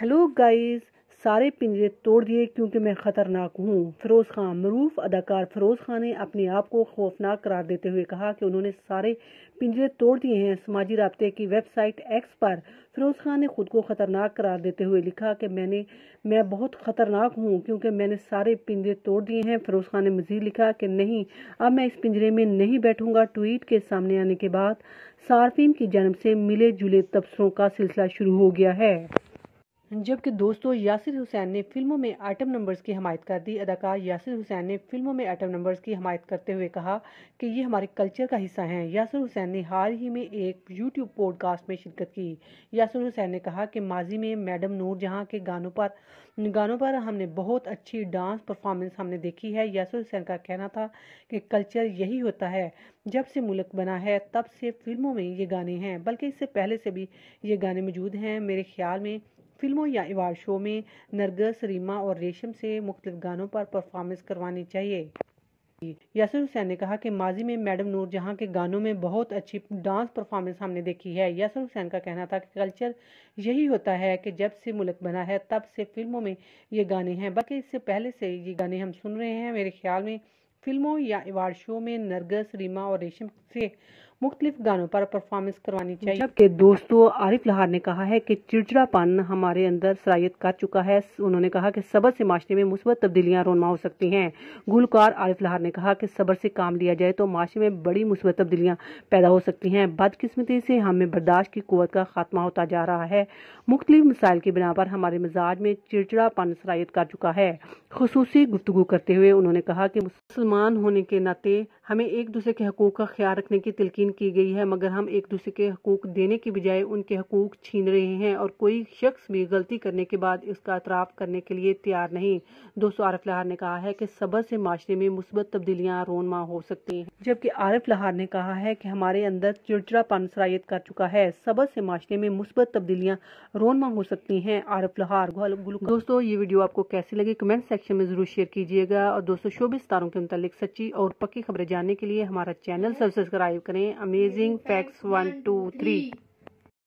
hello guys सारे पिंजरे तोड़ दिए क्योंकि मैं ख़तरनाक हूँ फ़िरोज़ खान मरूफ अदाकार फ़िरोज़ खान ने अपने आप को खौफनाक करार देते हुए कहा कि उन्होंने सारे पिंजरे तोड़ दिए हैं समाजी रबते की वेबसाइट एक्स पर फ़िरोज़ खान ने खुद को ख़तरनाक करार देते हुए लिखा कि मैंने मैं बहुत ख़तरनाक हूँ क्योंकि मैंने सारे पिंजरे तोड़ दिए हैं फ़िरोज़ खान ने मज़ीद लिखा कि नहीं अब मैं इस पिंजरे में नहीं बैठूंगा ट्वीट के सामने आने के बाद सार्फिन की जन्म से मिले जुले तबसरों का सिलसिला शुरू हो गया है जबकि दोस्तों यासिर हुसैन ने फिल्मों में आइटम नंबर्स की हमायत कर दी अदाकार यासिर हुसैन ने फिल्मों में आइटम नंबर्स की हमायत करते हुए कहा कि ये हमारे कल्चर का हिस्सा हैं यासिर हुसैन ने हाल ही में एक यूट्यूब पॉडकास्ट में शिरकत की यासिर हुसैन ने कहा कि माजी में मैडम नूर जहाँ के गानों पर गानों पर हमने बहुत अच्छी डांस परफॉर्मेंस हमने देखी है यासिर हुसैन का कहना था कि कल्चर यही होता है जब से मुल्क बना है तब से फिल्मों में ये गाने हैं बल्कि इससे पहले से भी ये गाने मौजूद हैं मेरे ख्याल में फिल्मों या इवार्ड शो में नरगस रीमा और रेशम से मुख्त गानों पर परफॉर्मेंस करवानी चाहिए यासर हुसैन ने कहा कि माजी में मैडम नूर जहां के गानों में बहुत अच्छी डांस परफॉर्मेंस हमने देखी है यासर हुसैन का कहना था कि कल्चर यही होता है कि जब से मुल्क बना है तब से फिल्मों में ये गाने हैं बल्कि इससे पहले से ये गाने हम सुन रहे हैं मेरे ख्याल में फिल्मों या अवार्ड शो में नरगस रीमा और रेशम से मुख्तलिफ गानों पर परफॉर्मेंस करवानी चाहिए जबकि दोस्तों आरिफ लहार ने कहा है कि चिड़चिड़ापन हमारे अंदर सलाहियत कर चुका है उन्होंने कहा कि सबर से माशरे में मुस्बत तब्दीलियां रोनमा हो सकती हैं गुलकार आरिफ लहार ने कहा कि सबर से काम लिया जाए तो माशरे में बड़ी मुस्बत तब्दीलियां पैदा हो सकती हैं बदकिस्मती से हमें बर्दाश्त की कुत का खात्मा होता जा रहा है मुख्तलिफ मिसाइल की बिना पर हमारे मिजाज में चिड़चिड़ापन सलाहियत कर चुका है खसूसी गुफ्तु करते हुए उन्होंने कहा कि मुसलमान मुसलमान होने के नाते हमें एक दूसरे के हकूक़ का ख्याल रखने की तलकिन की गई है मगर हम एक दूसरे के हकूक़ देने के बजाय उनके हकूक़ छीन रहे हैं और कोई शख्स भी गलती करने के बाद इसका अतराफ़ करने के लिए तैयार नहीं दोस्तों आरफ लहार ने कहा है कि सबर से माशरे में मुस्बत तब्दीलियाँ रोनमा हो सकती हैं जबकि आरफ लहार ने कहा है कि हमारे अंदर चिड़चिड़ापन सराइत कर चुका है सबर से माशरे में मुस्बत तब्दीलियाँ रोनमा हो सकती हैं आरफ लहार दोस्तों ये वीडियो आपको कैसी लगी कमेंट सेक्शन में ज़रूर शेयर कीजिएगा और दोस्तों शोबिस तारों के मतलब मुतलिक सच्ची और पक्की खबरें जानने के लिए हमारा चैनल सब्सक्राइब करें amazing facts one two three